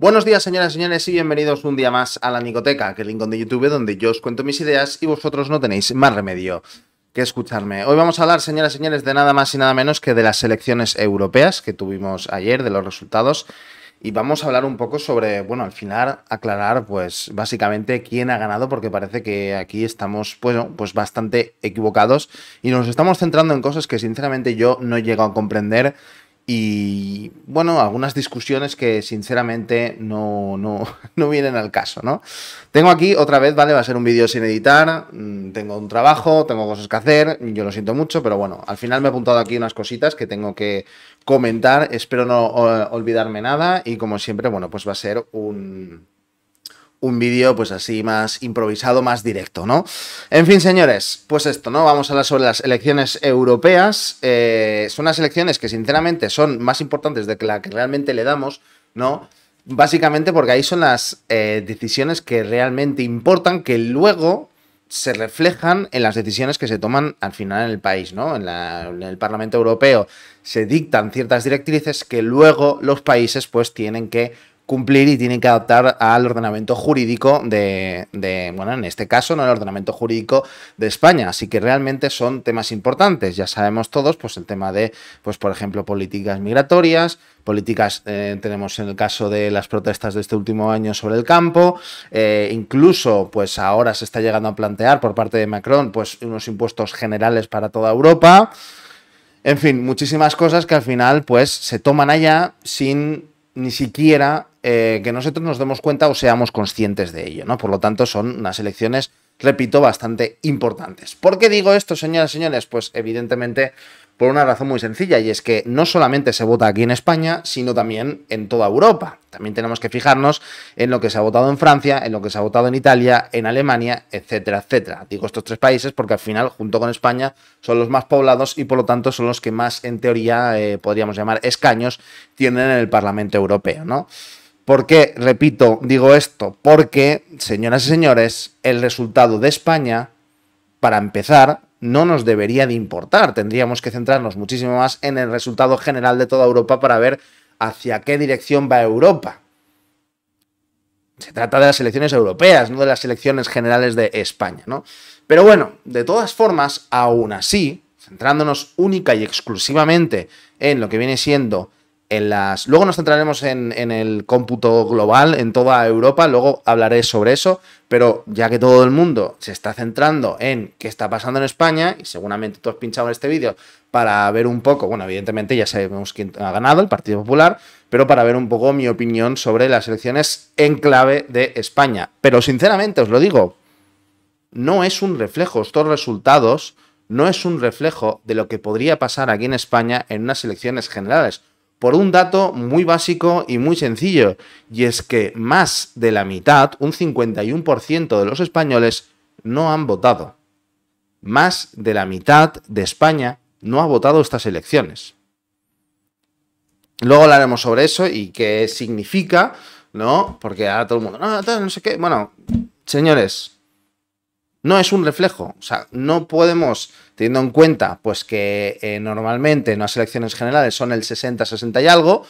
Buenos días, señoras y señores, y bienvenidos un día más a la Nicoteca, que el de YouTube donde yo os cuento mis ideas y vosotros no tenéis más remedio que escucharme. Hoy vamos a hablar, señoras y señores, de nada más y nada menos que de las elecciones europeas que tuvimos ayer, de los resultados, y vamos a hablar un poco sobre, bueno, al final aclarar, pues, básicamente quién ha ganado, porque parece que aquí estamos, pues, pues bastante equivocados y nos estamos centrando en cosas que, sinceramente, yo no llego a comprender y bueno, algunas discusiones que sinceramente no, no, vienen al caso, ¿no? Tengo aquí otra vez, ¿vale? Va a ser un vídeo sin editar, mm, tengo un trabajo, tengo cosas que hacer, yo lo siento mucho, pero bueno, al final me he apuntado aquí unas cositas que tengo que comentar, espero no eh, olvidarme nada y como siempre, bueno, pues va a ser un, un vídeo pues así más improvisado, más directo, ¿no? En fin, señores, pues esto, ¿no? Vamos a hablar sobre las elecciones europeas. Eh, son unas elecciones que sinceramente son más importantes de que la que realmente le damos, ¿no? Básicamente porque ahí son las eh, decisiones que realmente importan, que luego se reflejan en las decisiones que se toman al final en el país, ¿no? en, el Parlamento Europeo se dictan ciertas directrices que luego los países pues tienen que cumplir y tienen que adaptar al ordenamiento jurídico de, bueno, en este caso, no el ordenamiento jurídico de España. Así que realmente son temas importantes. Ya sabemos todos, pues el tema de, pues por ejemplo, políticas migratorias, políticas eh, tenemos en el caso de las protestas de este último año sobre el campo, eh, incluso pues ahora se está llegando a plantear por parte de Macron pues unos impuestos generales para toda Europa. En fin, muchísimas cosas que al final pues se toman allá sin ni siquiera eh, que nosotros nos demos cuenta o seamos conscientes de ello, ¿no? Por lo tanto, son unas elecciones, repito, bastante importantes. ¿Por qué digo esto, señoras y señores? Pues evidentemente por una razón muy sencilla, y es que no solamente se vota aquí en España, sino también en toda Europa. También tenemos que fijarnos en lo que se ha votado en Francia, en lo que se ha votado en Italia, en Alemania, etcétera, etcétera. Digo estos tres países porque al final, junto con España, son los más poblados y por lo tanto son los que más, en teoría, eh, podríamos llamar escaños, tienen en el Parlamento Europeo, ¿no? ¿Por qué, repito, digo esto? Porque, señoras y señores, el resultado de España, para empezar, no nos debería de importar. Tendríamos que centrarnos muchísimo más en el resultado general de toda Europa para ver hacia qué dirección va Europa. Se trata de las elecciones europeas, no de las elecciones generales de España, ¿no? Pero bueno, de todas formas, aún así, centrándonos única y exclusivamente en lo que viene siendo las... Luego nos centraremos en, el cómputo global en toda Europa, luego hablaré sobre eso, pero ya que todo el mundo se está centrando en qué está pasando en España, y seguramente tú has pinchado en este vídeo para ver un poco, bueno, evidentemente ya sabemos quién ha ganado, el Partido Popular, pero para ver un poco mi opinión sobre las elecciones en clave de España. Pero sinceramente os lo digo, no es un reflejo, estos resultados no es un reflejo de lo que podría pasar aquí en España en unas elecciones generales por un dato muy básico y muy sencillo, y es que más de la mitad, un 51% de los españoles, no han votado. Más de la mitad de España no ha votado estas elecciones. Luego hablaremos sobre eso y qué significa, ¿no? Porque ahora todo el mundo, no, sé qué. Bueno, señores, no es un reflejo. O sea, no podemos teniendo en cuenta pues que eh, normalmente en las elecciones generales son el 60, 60 y algo,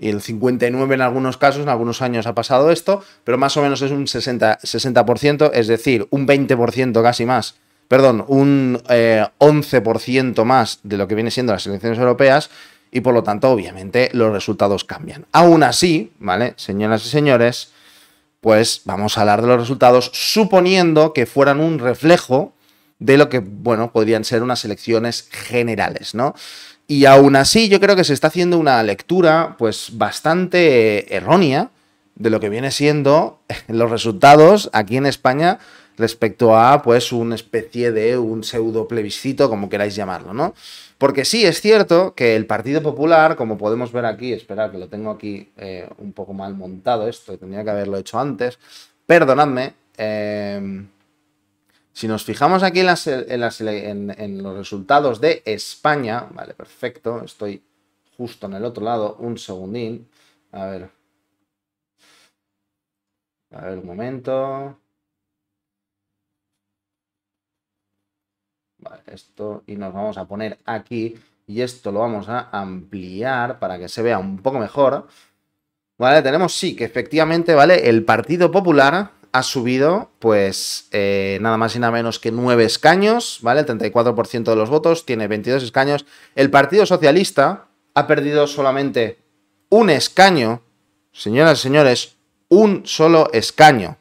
y el 59 en algunos casos, en algunos años ha pasado esto, pero más o menos es un 60, 60% es decir, un 20% casi más, perdón, un 11% eh, más de lo que viene siendo las elecciones europeas, y por lo tanto, obviamente, los resultados cambian. Aún así, ¿vale? Señoras y señores, pues vamos a hablar de los resultados suponiendo que fueran un reflejo de lo que, bueno, podrían ser unas elecciones generales, ¿no? Y aún así, yo creo que se está haciendo una lectura, pues, bastante errónea de lo que viene siendo los resultados aquí en España respecto a, pues, una especie de un pseudo plebiscito, como queráis llamarlo, ¿no? Porque sí, es cierto que el Partido Popular, como podemos ver aquí, esperad que lo tengo aquí eh, un poco mal montado esto, tenía que haberlo hecho antes, perdonadme, eh, si nos fijamos aquí en, los resultados de España, vale, perfecto, estoy justo en el otro lado, un segundín, a ver, a ver un momento, vale, esto, y nos vamos a poner aquí, y esto lo vamos a ampliar para que se vea un poco mejor, vale, tenemos sí que efectivamente, vale, el Partido Popular ha subido, pues eh, nada más y nada menos que nueve escaños, ¿vale? El 34% de los votos, tiene 22 escaños. El Partido Socialista ha perdido solamente un escaño, señoras y señores, un solo escaño.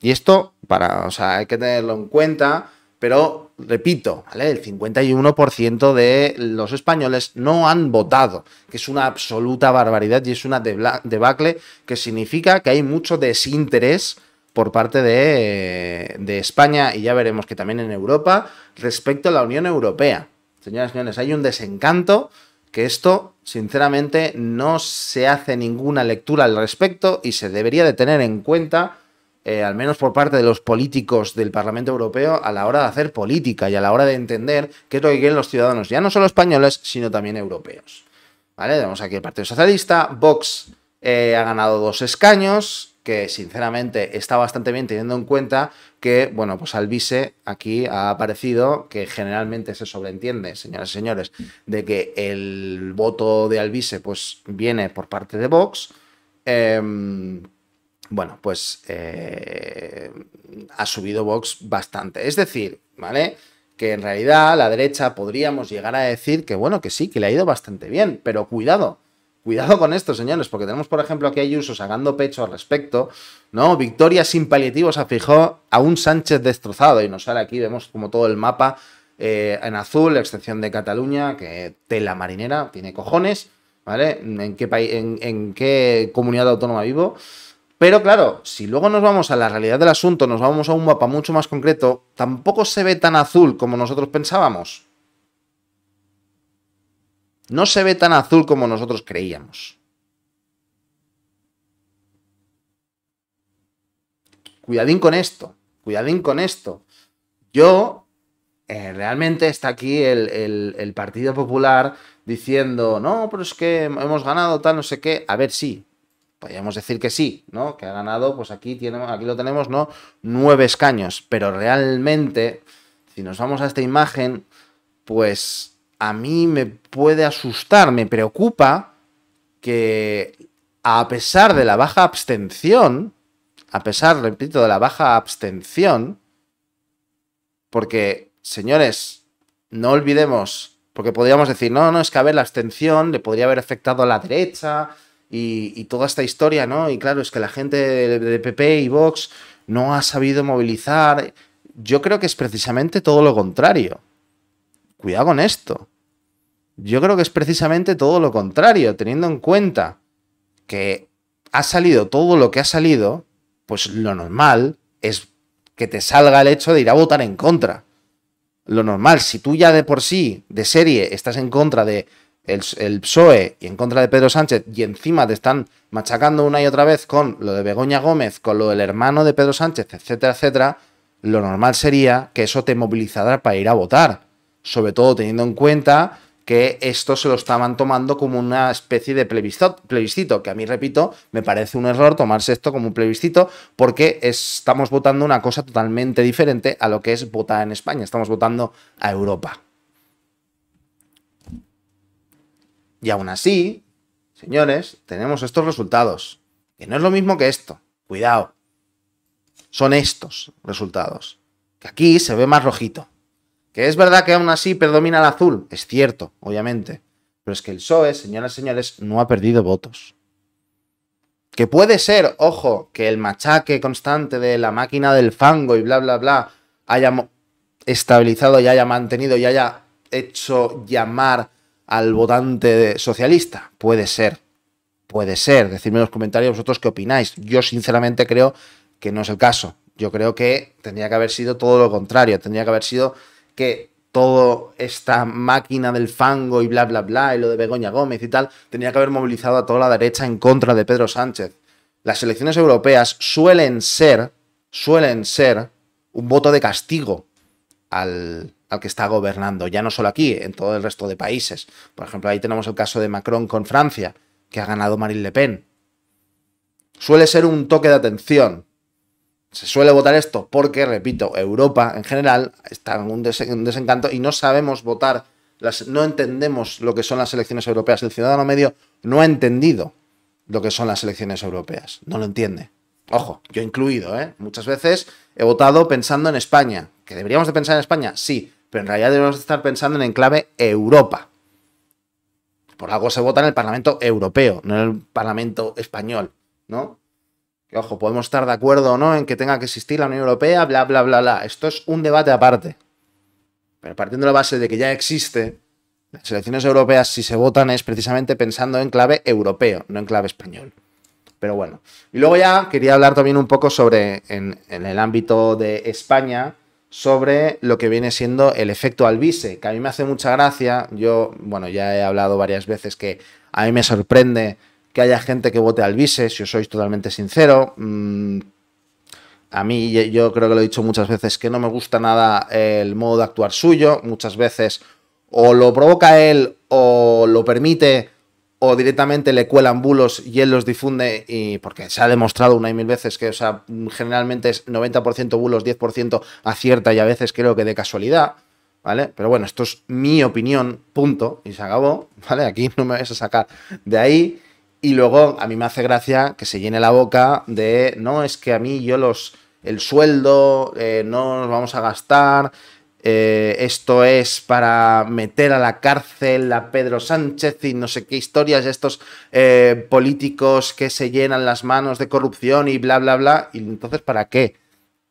Y esto, para, o sea, hay que tenerlo en cuenta, pero repito, ¿vale? El 51% de los españoles no han votado, que es una absoluta barbaridad y es una debacle que significa que hay mucho desinterés por parte de, España y ya veremos que también en Europa respecto a la Unión Europea. Señoras y señores, hay un desencanto que esto, sinceramente, no se hace ninguna lectura al respecto y se debería de tener en cuenta, eh, al menos por parte de los políticos del Parlamento Europeo, a la hora de hacer política y a la hora de entender qué es lo que quieren los ciudadanos, ya no solo españoles, sino también europeos. ¿Vale? Tenemos aquí el Partido Socialista, Vox eh, ha ganado dos escaños, que sinceramente está bastante bien teniendo en cuenta que, bueno, pues Alvise aquí ha aparecido, que generalmente se sobreentiende, señoras y señores, de que el voto de Albise pues viene por parte de Vox. Em, bueno, pues eh, ha subido Vox bastante. Es decir, ¿vale? Que en realidad la derecha podríamos llegar a decir que, bueno, que sí, que le ha ido bastante bien, pero cuidado, Cuidado con esto, señores, porque tenemos, por ejemplo, aquí a Ayuso sacando pecho al respecto, ¿no? Victoria sin paliativos afijó a un Sánchez destrozado. Y nos sale aquí, vemos como todo el mapa eh, en azul, excepción de Cataluña, que tela marinera, tiene cojones, ¿vale? ¿En qué, en qué comunidad autónoma vivo? Pero claro, si luego nos vamos a la realidad del asunto, nos vamos a un mapa mucho más concreto, tampoco se ve tan azul como nosotros pensábamos. No se ve tan azul como nosotros creíamos. Cuidadín con esto, cuidadín con esto. Yo, eh, realmente está aquí el, Partido Popular diciendo, no, pero es que hemos ganado tal, no sé qué. A ver, sí, podríamos decir que sí, ¿no? Que ha ganado, pues aquí, aquí lo tenemos, ¿no? Nueve escaños. Pero realmente, si nos vamos a esta imagen, pues a mí me puede asustar, me preocupa que a pesar de la baja abstención, a pesar, repito, de la baja abstención, porque, señores, no olvidemos, porque podríamos decir, no, no, es que a ver, la abstención le podría haber afectado a la derecha y, toda esta historia, ¿no? Y claro, es que la gente de, de PP y Vox no ha sabido movilizar. Yo creo que es precisamente todo lo contrario. Cuidado con esto. Yo creo que es precisamente todo lo contrario, teniendo en cuenta que ha salido todo lo que ha salido, pues lo normal es que te salga el hecho de ir a votar en contra. Lo normal, si tú ya de por sí, de serie, estás en contra de el, PSOE y en contra de Pedro Sánchez, y encima te están machacando una y otra vez con lo de Begoña Gómez, con lo del hermano de Pedro Sánchez, etcétera, etcétera, lo normal sería que eso te movilizara para ir a votar sobre todo teniendo en cuenta que esto se lo estaban tomando como una especie de plebiscito, que a mí, repito, me parece un error tomarse esto como un plebiscito, porque estamos votando una cosa totalmente diferente a lo que es votar en España, estamos votando a Europa. Y aún así, señores, tenemos estos resultados, que no es lo mismo que esto, cuidado, son estos resultados, que aquí se ve más rojito. Que es verdad que aún así predomina el azul, es cierto, obviamente. Pero es que el PSOE, señoras y señores, no ha perdido votos. Que puede ser, ojo, que el machaque constante de la máquina del fango y bla, bla, bla, haya estabilizado y haya mantenido y haya hecho llamar al votante socialista. Puede ser, puede ser. Decidme en los comentarios vosotros qué opináis. Yo sinceramente creo que no es el caso. Yo creo que tendría que haber sido todo lo contrario. Tendría que haber sido que toda esta máquina del fango y bla, bla, bla, y lo de Begoña Gómez y tal, tenía que haber movilizado a toda la derecha en contra de Pedro Sánchez. Las elecciones europeas suelen ser, suelen ser un voto de castigo al, al que está gobernando, ya no solo aquí, en todo el resto de países. Por ejemplo, ahí tenemos el caso de Macron con Francia, que ha ganado Marine Le Pen. Suele ser un toque de atención, se suele votar esto porque, repito, Europa en general está en un, desencanto y no sabemos votar, no entendemos lo que son las elecciones europeas. El ciudadano medio no ha entendido lo que son las elecciones europeas, no lo entiende. Ojo, yo incluido, ¿eh? Muchas veces he votado pensando en España. ¿Que deberíamos de pensar en España? Sí, pero en realidad debemos de estar pensando en enclave clave Europa. Por algo se vota en el Parlamento Europeo, no en el Parlamento Español, ¿no? Que, ojo, podemos estar de acuerdo o no en que tenga que existir la Unión Europea, bla, bla, bla, bla. Esto es un debate aparte. Pero partiendo de la base de que ya existe, las elecciones europeas, si se votan, es precisamente pensando en clave europeo, no en clave español. Pero bueno. Y luego ya quería hablar también un poco sobre, en, el ámbito de España, sobre lo que viene siendo el efecto albice, que a mí me hace mucha gracia. Yo, bueno, ya he hablado varias veces que a mí me sorprende que haya gente que vote al vice, si os sois totalmente sincero. Mm, a mí, yo creo que lo he dicho muchas veces, que no me gusta nada el modo de actuar suyo. Muchas veces o lo provoca él o lo permite o directamente le cuelan bulos y él los difunde y porque se ha demostrado una y mil veces que, o sea, generalmente es 90% bulos, 10% acierta y a veces creo que de casualidad, ¿vale? Pero bueno, esto es mi opinión, punto, y se acabó, ¿vale? Aquí no me vais a sacar de ahí. Y luego a mí me hace gracia que se llene la boca de, no, es que a mí yo los, el sueldo, eh, no nos vamos a gastar, eh, esto es para meter a la cárcel a Pedro Sánchez y no sé qué historias estos eh, políticos que se llenan las manos de corrupción y bla, bla, bla. ¿Y entonces para qué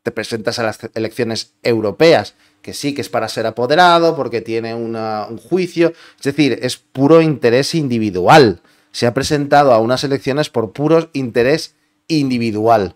te presentas a las elecciones europeas? Que sí, que es para ser apoderado, porque tiene un juicio. Es decir, es puro interés individual se ha presentado a unas elecciones por puro interés individual,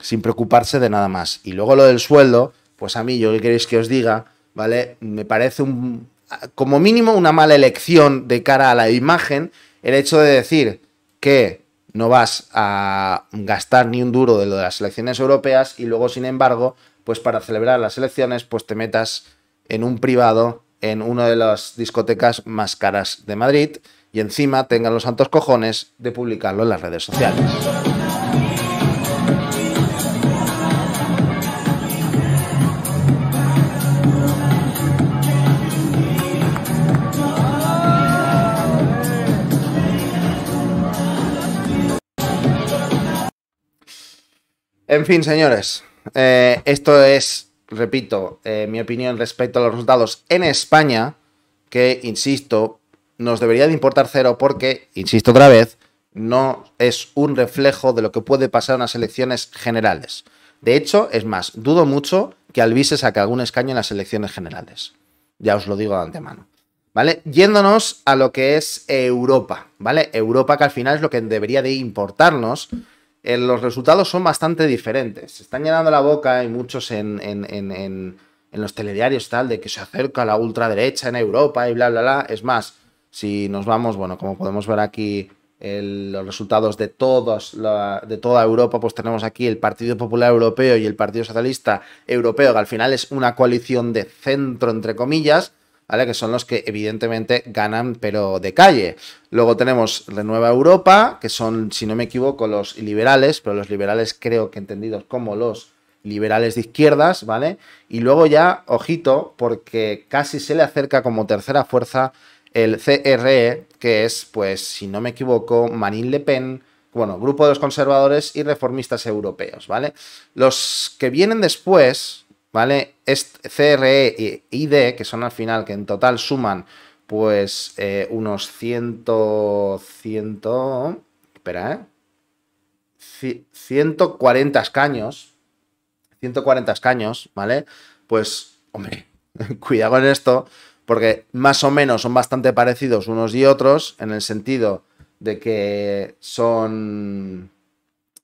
sin preocuparse de nada más. Y luego lo del sueldo, pues a mí, yo qué queréis que os diga, ¿vale? Me parece un, como mínimo una mala elección de cara a la imagen el hecho de decir que no vas a gastar ni un duro de lo de las elecciones europeas y luego, sin embargo, pues para celebrar las elecciones, pues te metas en un privado, en una de las discotecas más caras de Madrid, y encima tengan los santos cojones de publicarlo en las redes sociales. En fin, señores, eh, esto es, repito, eh, mi opinión respecto a los resultados en España, que, insisto, nos debería de importar cero porque, insisto otra vez, no es un reflejo de lo que puede pasar en las elecciones generales. De hecho, es más, dudo mucho que Albi se saque algún escaño en las elecciones generales. Ya os lo digo de antemano. ¿Vale? Yéndonos a lo que es Europa, ¿vale? Europa que al final es lo que debería de importarnos. Eh, los resultados son bastante diferentes. Se están llenando la boca hay muchos en, en, en, en los telediarios tal de que se acerca la ultraderecha en Europa y bla, bla, bla. Es más, si nos vamos, bueno, como podemos ver aquí los resultados de, de toda Europa, pues tenemos aquí el Partido Popular Europeo y el Partido Socialista Europeo, que al final es una coalición de centro, entre comillas, ¿vale? Que son los que evidentemente ganan, pero de calle. Luego tenemos Renueva Europa, que son, si no me equivoco, los liberales, pero los liberales creo que entendidos como los liberales de izquierdas, ¿vale? Y luego ya, ojito, porque casi se le acerca como tercera fuerza el CRE, que es, pues, si no me equivoco, Marine Le Pen, bueno, Grupo de los Conservadores y Reformistas Europeos, ¿vale? Los que vienen después, ¿vale? Este CRE y ID, que son al final, que en total suman, pues, eh, unos ciento... ciento... espera, ¿eh? 140 escaños, 140 escaños, ¿vale? Pues, hombre, cuidado con esto, porque más o menos son bastante parecidos unos y otros, en el sentido de que son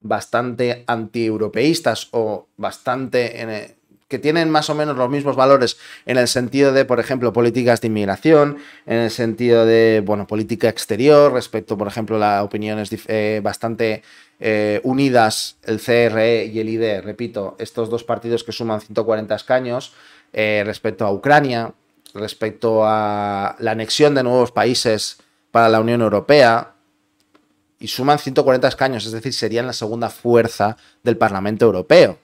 bastante antieuropeístas o bastante... E, que tienen más o menos los mismos valores en el sentido de, por ejemplo, políticas de inmigración, en el sentido de, bueno, política exterior, respecto, por ejemplo, las opiniones eh, bastante eh, unidas, el CRE y el ID, e, repito, estos dos partidos que suman 140 escaños eh, respecto a Ucrania, respecto a la anexión de nuevos países para la Unión Europea y suman 140 escaños, es decir, serían la segunda fuerza del Parlamento Europeo.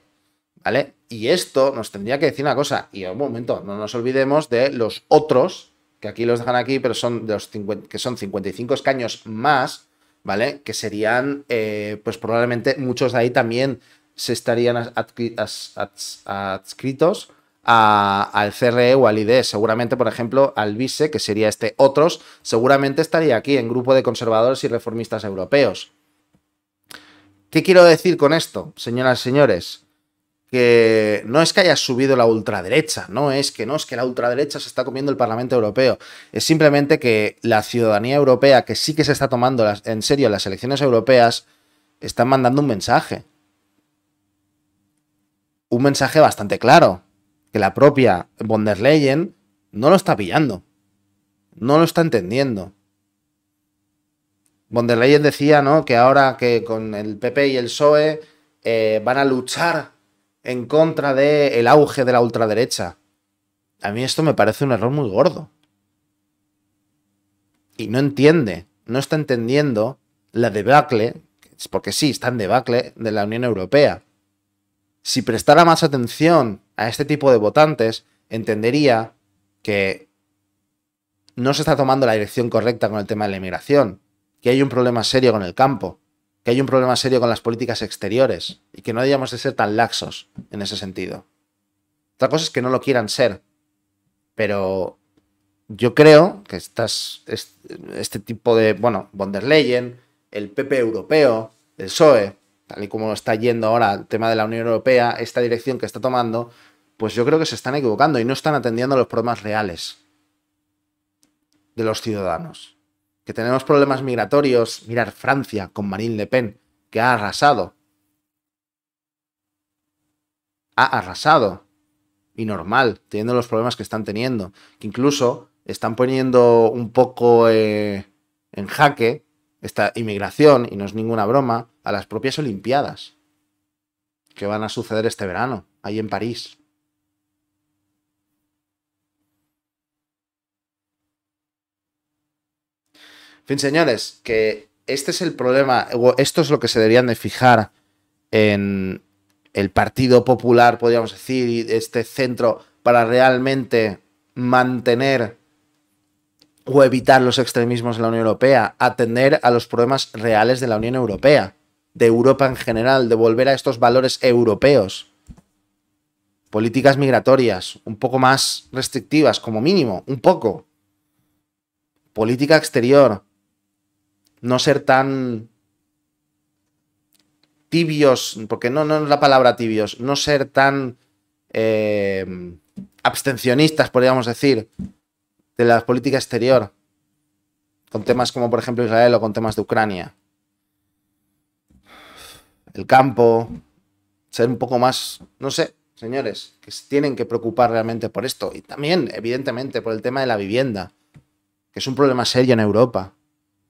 ¿Vale? Y esto nos tendría que decir una cosa, y un momento, no nos olvidemos de los otros, que aquí los dejan aquí, pero son de los que son 55 escaños más, ¿vale? Que serían, eh, pues probablemente muchos de ahí también se estarían adscritos al CRE o al IDE. Seguramente, por ejemplo, al VICE que sería este otros, seguramente estaría aquí en grupo de conservadores y reformistas europeos. ¿Qué quiero decir con esto, señoras y señores? Que no es que haya subido la ultraderecha, no es que no, es que la ultraderecha se está comiendo el Parlamento Europeo. Es simplemente que la ciudadanía europea, que sí que se está tomando en serio las elecciones europeas, están mandando un mensaje. Un mensaje bastante claro que la propia von der Leyen no lo está pillando. No lo está entendiendo. Von der Leyen decía, ¿no? Que ahora que con el PP y el PSOE eh, van a luchar en contra del auge de la ultraderecha. A mí esto me parece un error muy gordo. Y no entiende, no está entendiendo la debacle, porque sí, está en debacle de la Unión Europea. Si prestara más atención a este tipo de votantes, entendería que no se está tomando la dirección correcta con el tema de la inmigración, que hay un problema serio con el campo, que hay un problema serio con las políticas exteriores y que no debíamos de ser tan laxos en ese sentido. Otra cosa es que no lo quieran ser, pero yo creo que estas, este tipo de, bueno, von der Leyen, el PP europeo, el PSOE, tal y como está yendo ahora el tema de la Unión Europea, esta dirección que está tomando, pues yo creo que se están equivocando y no están atendiendo los problemas reales de los ciudadanos. Que tenemos problemas migratorios, mirar Francia con Marine Le Pen, que ha arrasado. Ha arrasado. Y normal, teniendo los problemas que están teniendo. Que incluso están poniendo un poco eh, en jaque esta inmigración, y no es ninguna broma, a las propias Olimpiadas que van a suceder este verano, ahí en París. fin, señores, que este es el problema, esto es lo que se deberían de fijar en el Partido Popular, podríamos decir, y este centro para realmente mantener o evitar los extremismos en la Unión Europea, atender a los problemas reales de la Unión Europea, de Europa en general, de volver a estos valores europeos. Políticas migratorias, un poco más restrictivas, como mínimo, un poco. Política exterior, no ser tan tibios, porque no, no es la palabra tibios, no ser tan eh, abstencionistas, podríamos decir, de la política exterior, con temas como por ejemplo Israel o con temas de Ucrania. El campo, ser un poco más, no sé, señores, que se tienen que preocupar realmente por esto. Y también, evidentemente, por el tema de la vivienda, que es un problema serio en Europa.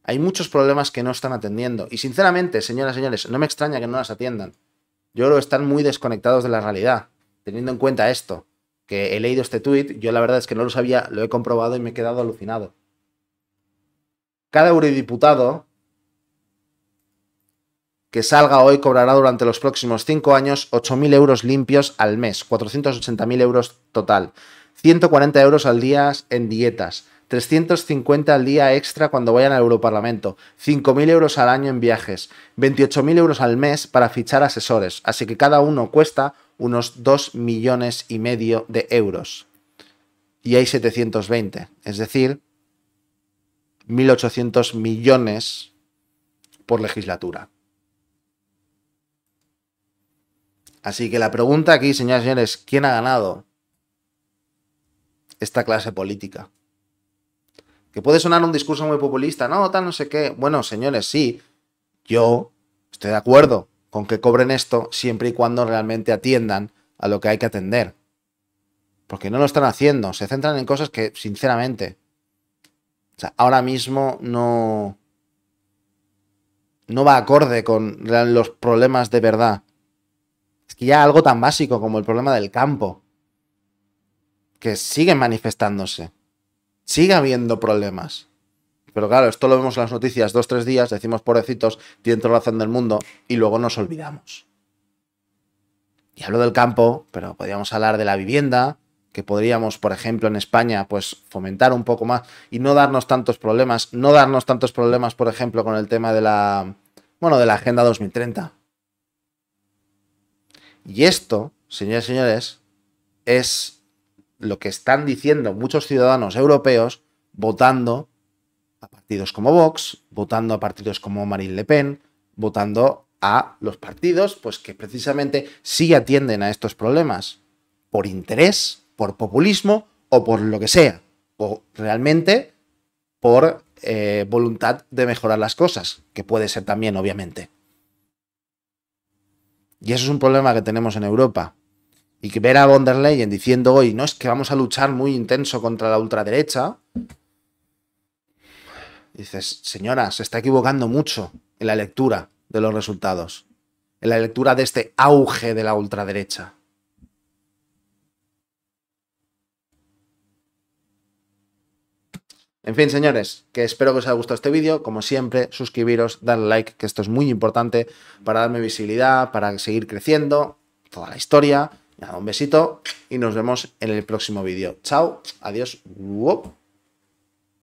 Hay muchos problemas que no están atendiendo. Y sinceramente, señoras y señores, no me extraña que no las atiendan. Yo creo que están muy desconectados de la realidad, teniendo en cuenta esto, que he leído este tuit, yo la verdad es que no lo sabía, lo he comprobado y me he quedado alucinado. Cada eurodiputado que salga hoy cobrará durante los próximos cinco años 8.000 euros limpios al mes, 480.000 euros total, 140 euros al día en dietas, 350 al día extra cuando vayan al Europarlamento, 5.000 euros al año en viajes, 28.000 euros al mes para fichar asesores, así que cada uno cuesta unos 2 millones y medio de euros. Y hay 720, es decir, 1.800 millones por legislatura. Así que la pregunta aquí, señoras y señores, ¿quién ha ganado esta clase política? puede sonar un discurso muy populista, no, tal, no sé qué. Bueno, señores, sí, yo estoy de acuerdo con que cobren esto siempre y cuando realmente atiendan a lo que hay que atender. Porque no lo están haciendo, se centran en cosas que, sinceramente, ahora mismo no, no va acorde con los problemas de verdad. Es que ya algo tan básico como el problema del campo, que sigue manifestándose sigue habiendo problemas. Pero claro, esto lo vemos en las noticias dos, tres días, decimos pobrecitos, tiene toda la razón del mundo, y luego nos olvidamos. Y hablo del campo, pero podríamos hablar de la vivienda, que podríamos, por ejemplo, en España, pues fomentar un poco más y no darnos tantos problemas, no darnos tantos problemas, por ejemplo, con el tema de la, bueno, de la Agenda 2030. Y esto, señores y señores, es lo que están diciendo muchos ciudadanos europeos votando a partidos como Vox, votando a partidos como Marine Le Pen, votando a los partidos pues que precisamente sí atienden a estos problemas por interés, por populismo o por lo que sea, o realmente por eh, voluntad de mejorar las cosas, que puede ser también, obviamente. Y eso es un problema que tenemos en Europa y que ver a von der Leyen diciendo hoy, no, es que vamos a luchar muy intenso contra la ultraderecha, dices, señora, se está equivocando mucho en la lectura de los resultados, en la lectura de este auge de la ultraderecha. En fin, señores, que espero que os haya gustado este vídeo. Como siempre, suscribiros, darle like, que esto es muy importante para darme visibilidad, para seguir creciendo, toda la historia un besito y nos vemos en el próximo vídeo. Chao, adiós.